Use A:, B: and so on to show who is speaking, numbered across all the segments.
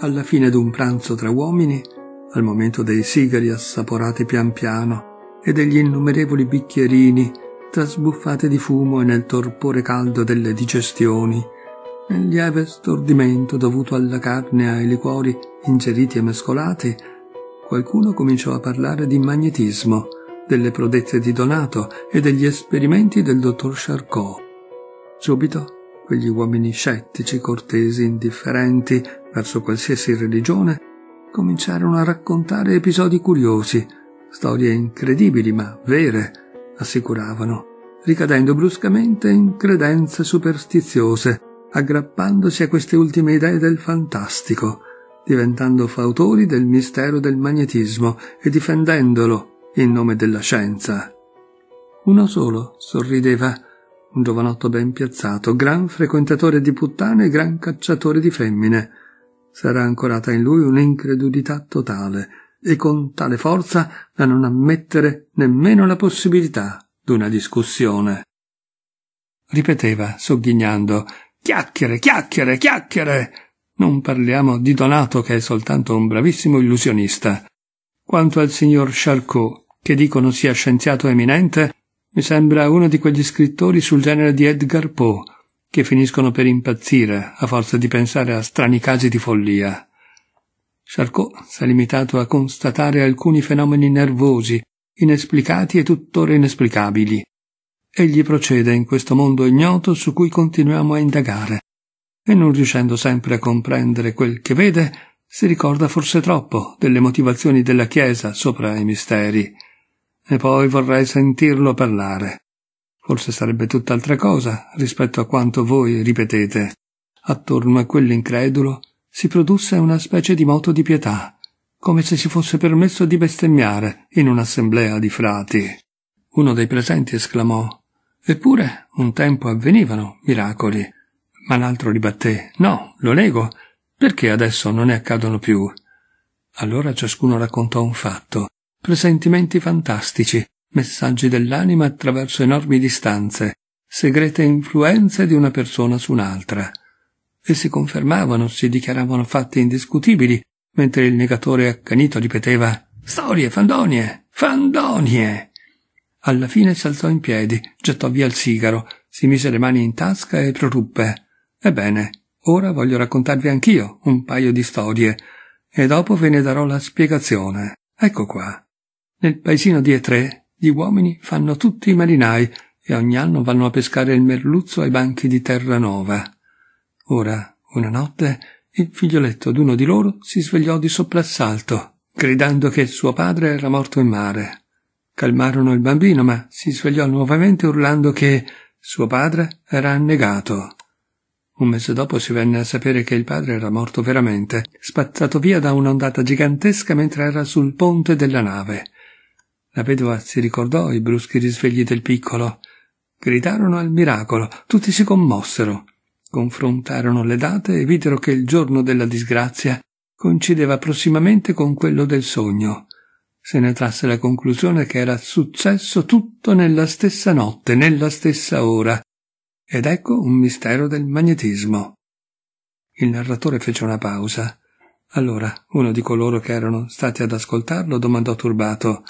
A: alla fine d'un pranzo tra uomini, al momento dei sigari assaporati pian piano e degli innumerevoli bicchierini tra sbuffate di fumo e nel torpore caldo delle digestioni, nel lieve stordimento dovuto alla carne e ai liquori ingeriti e mescolati, qualcuno cominciò a parlare di magnetismo, delle prodezze di Donato e degli esperimenti del dottor Charcot. Subito quegli uomini scettici, cortesi, indifferenti, verso qualsiasi religione, cominciarono a raccontare episodi curiosi, storie incredibili ma vere, assicuravano, ricadendo bruscamente in credenze superstiziose, aggrappandosi a queste ultime idee del fantastico, diventando fautori del mistero del magnetismo e difendendolo in nome della scienza. Uno solo sorrideva, un giovanotto ben piazzato, gran frequentatore di puttane e gran cacciatore di femmine, sarà ancorata in lui un'incredulità totale e con tale forza da non ammettere nemmeno la possibilità d'una discussione. Ripeteva, sogghignando, chiacchiere, chiacchiere, chiacchiere. Non parliamo di Donato che è soltanto un bravissimo illusionista. Quanto al signor Charcot, che dicono sia scienziato eminente, mi sembra uno di quegli scrittori sul genere di Edgar Poe, che finiscono per impazzire a forza di pensare a strani casi di follia. Charcot si è limitato a constatare alcuni fenomeni nervosi, inesplicati e tuttora inesplicabili. Egli procede in questo mondo ignoto su cui continuiamo a indagare, e non riuscendo sempre a comprendere quel che vede, si ricorda forse troppo delle motivazioni della Chiesa sopra i misteri. E poi vorrei sentirlo parlare forse sarebbe tutt'altra cosa rispetto a quanto voi ripetete. Attorno a quell'incredulo si produsse una specie di moto di pietà, come se si fosse permesso di bestemmiare in un'assemblea di frati. Uno dei presenti esclamò Eppure un tempo avvenivano miracoli. Ma l'altro ribatté No, lo nego. Perché adesso non ne accadono più? Allora ciascuno raccontò un fatto, presentimenti fantastici, messaggi dell'anima attraverso enormi distanze, segrete influenze di una persona su un'altra. E si confermavano, si dichiaravano fatti indiscutibili, mentre il negatore accanito ripeteva Storie, fandonie, fandonie. Alla fine si alzò in piedi, gettò via il sigaro, si mise le mani in tasca e proruppe. Ebbene, ora voglio raccontarvi anch'io un paio di storie, e dopo ve ne darò la spiegazione. Ecco qua. Nel paesino di Etrè gli uomini fanno tutti i marinai e ogni anno vanno a pescare il merluzzo ai banchi di Terranova. Ora, una notte, il figlioletto d'uno di loro si svegliò di soprassalto, gridando che suo padre era morto in mare. Calmarono il bambino, ma si svegliò nuovamente urlando che suo padre era annegato. Un mese dopo si venne a sapere che il padre era morto veramente, spazzato via da un'ondata gigantesca mentre era sul ponte della nave. La vedova si ricordò i bruschi risvegli del piccolo. Gridarono al miracolo, tutti si commossero. Confrontarono le date e videro che il giorno della disgrazia coincideva prossimamente con quello del sogno. Se ne trasse la conclusione che era successo tutto nella stessa notte, nella stessa ora. Ed ecco un mistero del magnetismo. Il narratore fece una pausa. Allora uno di coloro che erano stati ad ascoltarlo domandò turbato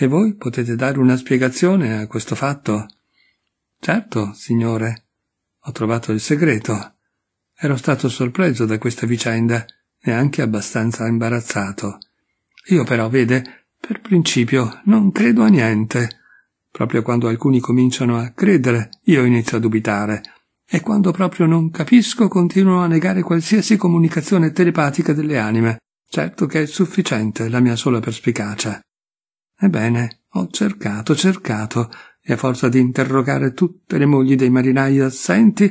A: e voi potete dare una spiegazione a questo fatto? Certo, signore. Ho trovato il segreto. Ero stato sorpreso da questa vicenda e anche abbastanza imbarazzato. Io però, vede, per principio non credo a niente. Proprio quando alcuni cominciano a credere, io inizio a dubitare. E quando proprio non capisco, continuo a negare qualsiasi comunicazione telepatica delle anime. Certo che è sufficiente la mia sola perspicacia. Ebbene, ho cercato, cercato, e a forza di interrogare tutte le mogli dei marinai assenti,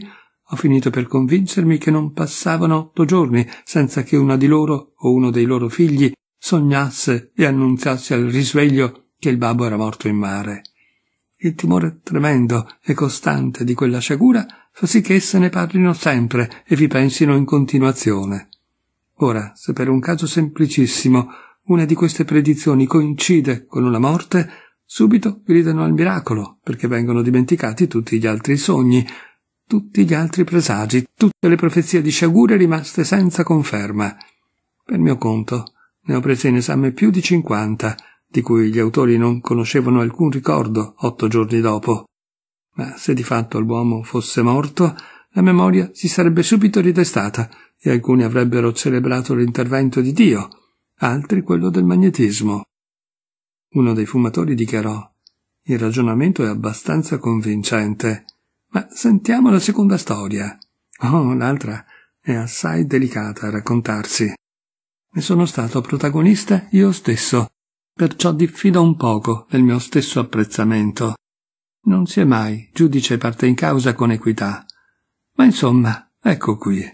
A: ho finito per convincermi che non passavano otto giorni senza che una di loro o uno dei loro figli sognasse e annunziasse al risveglio che il babbo era morto in mare. Il timore tremendo e costante di quella sciagura fa sì che esse ne parlino sempre e vi pensino in continuazione. Ora, se per un caso semplicissimo una di queste predizioni coincide con una morte, subito gridano al miracolo, perché vengono dimenticati tutti gli altri sogni, tutti gli altri presagi, tutte le profezie di sciagure rimaste senza conferma. Per mio conto, ne ho prese in esame più di cinquanta, di cui gli autori non conoscevano alcun ricordo otto giorni dopo. Ma se di fatto l'uomo fosse morto, la memoria si sarebbe subito ridestata e alcuni avrebbero celebrato l'intervento di Dio, altri quello del magnetismo. Uno dei fumatori dichiarò Il ragionamento è abbastanza convincente, ma sentiamo la seconda storia. Oh, l'altra è assai delicata a raccontarsi. Ne sono stato protagonista io stesso, perciò diffido un poco del mio stesso apprezzamento. Non si è mai giudice parte in causa con equità. Ma insomma, ecco qui.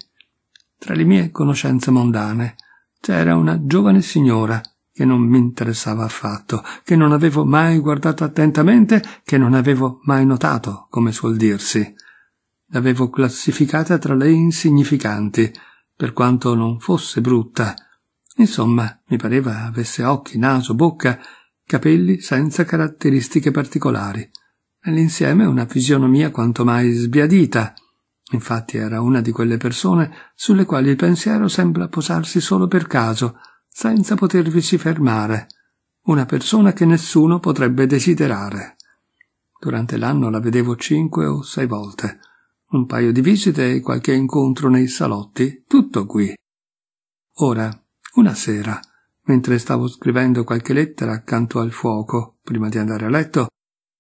A: Tra le mie conoscenze mondane c'era una giovane signora che non mi interessava affatto, che non avevo mai guardato attentamente, che non avevo mai notato, come suol dirsi. L'avevo classificata tra le insignificanti, per quanto non fosse brutta. Insomma, mi pareva avesse occhi, naso, bocca, capelli senza caratteristiche particolari. All'insieme una fisionomia quanto mai sbiadita, Infatti era una di quelle persone sulle quali il pensiero sembra posarsi solo per caso, senza potervisi fermare, una persona che nessuno potrebbe desiderare. Durante l'anno la vedevo cinque o sei volte, un paio di visite e qualche incontro nei salotti, tutto qui. Ora, una sera, mentre stavo scrivendo qualche lettera accanto al fuoco, prima di andare a letto,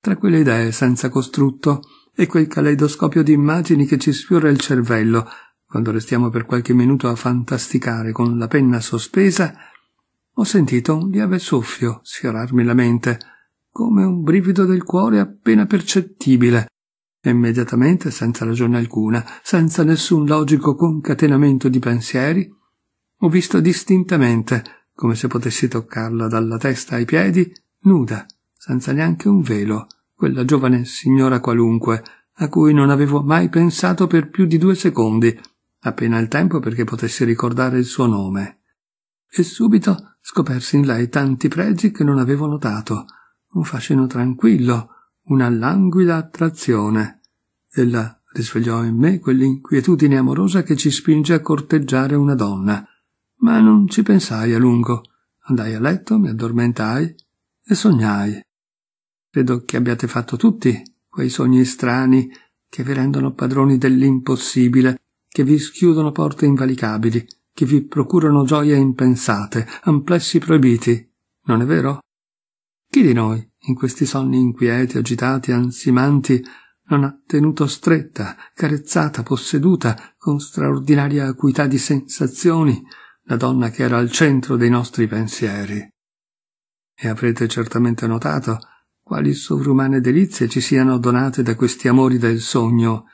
A: tra quelle idee senza costrutto, e quel caleidoscopio di immagini che ci sfiora il cervello quando restiamo per qualche minuto a fantasticare con la penna sospesa, ho sentito un lieve soffio sfiorarmi la mente, come un brivido del cuore appena percettibile, immediatamente senza ragione alcuna, senza nessun logico concatenamento di pensieri, ho visto distintamente, come se potessi toccarla dalla testa ai piedi, nuda, senza neanche un velo, quella giovane signora qualunque, a cui non avevo mai pensato per più di due secondi, appena il tempo perché potessi ricordare il suo nome. E subito scopersi in lei tanti pregi che non avevo notato, un fascino tranquillo, una languida attrazione. Ella risvegliò in me quell'inquietudine amorosa che ci spinge a corteggiare una donna. Ma non ci pensai a lungo. Andai a letto, mi addormentai e sognai. Credo che abbiate fatto tutti quei sogni strani che vi rendono padroni dell'impossibile, che vi schiudono porte invalicabili, che vi procurano gioie impensate, amplessi proibiti. Non è vero? Chi di noi, in questi sogni inquieti, agitati, ansimanti, non ha tenuto stretta, carezzata, posseduta, con straordinaria acuità di sensazioni, la donna che era al centro dei nostri pensieri? E avrete certamente notato quali sovrumane delizie ci siano donate da questi amori del sogno,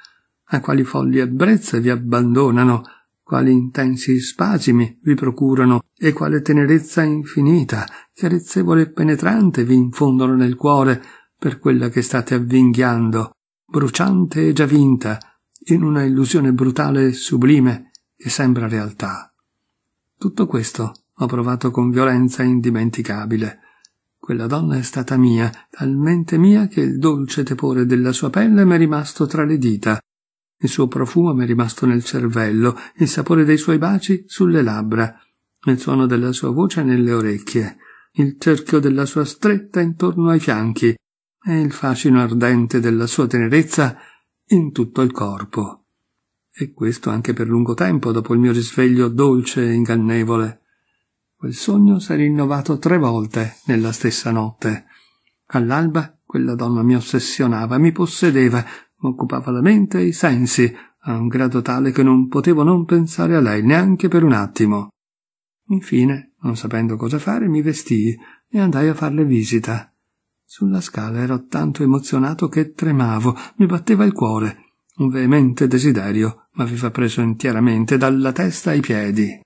A: a quali folli ebbrezze vi abbandonano, quali intensi spasimi vi procurano e quale tenerezza infinita, carezzevole e penetrante vi infondono nel cuore per quella che state avvinghiando, bruciante e già vinta, in una illusione brutale e sublime che sembra realtà. Tutto questo ho provato con violenza indimenticabile, quella donna è stata mia, talmente mia che il dolce tepore della sua pelle m'è rimasto tra le dita. Il suo profumo m'è rimasto nel cervello, il sapore dei suoi baci sulle labbra, il suono della sua voce nelle orecchie, il cerchio della sua stretta intorno ai fianchi e il fascino ardente della sua tenerezza in tutto il corpo. E questo anche per lungo tempo dopo il mio risveglio dolce e ingannevole. Quel sogno s'è rinnovato tre volte nella stessa notte. All'alba quella donna mi ossessionava, mi possedeva, mi occupava la mente e i sensi, a un grado tale che non potevo non pensare a lei neanche per un attimo. Infine, non sapendo cosa fare, mi vestii e andai a farle visita. Sulla scala ero tanto emozionato che tremavo, mi batteva il cuore. Un veemente desiderio m'aveva preso intieramente dalla testa ai piedi.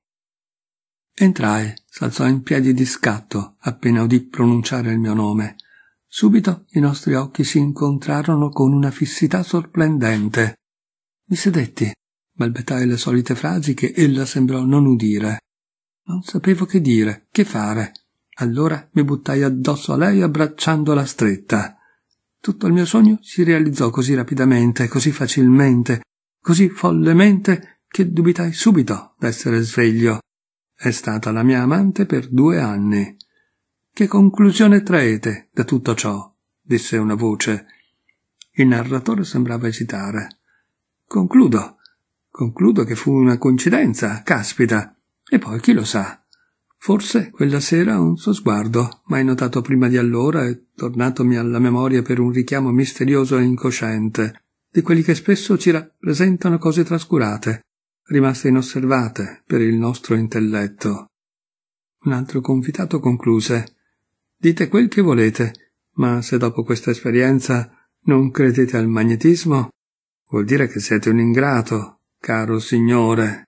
A: Entrai, s'alzò in piedi di scatto appena udì pronunciare il mio nome. Subito i nostri occhi si incontrarono con una fissità sorprendente. Mi sedetti, balbettai le solite frasi che ella sembrò non udire. Non sapevo che dire, che fare. Allora mi buttai addosso a lei abbracciandola stretta. Tutto il mio sogno si realizzò così rapidamente, così facilmente, così follemente, che dubitai subito d'essere sveglio è stata la mia amante per due anni. Che conclusione traete da tutto ciò? disse una voce. Il narratore sembrava esitare. Concludo. Concludo che fu una coincidenza, caspita. E poi chi lo sa? Forse quella sera un suo sguardo, mai notato prima di allora e tornatomi alla memoria per un richiamo misterioso e incosciente, di quelli che spesso ci rappresentano cose trascurate, rimaste inosservate per il nostro intelletto. Un altro convitato concluse Dite quel che volete, ma se dopo questa esperienza non credete al magnetismo, vuol dire che siete un ingrato, caro signore.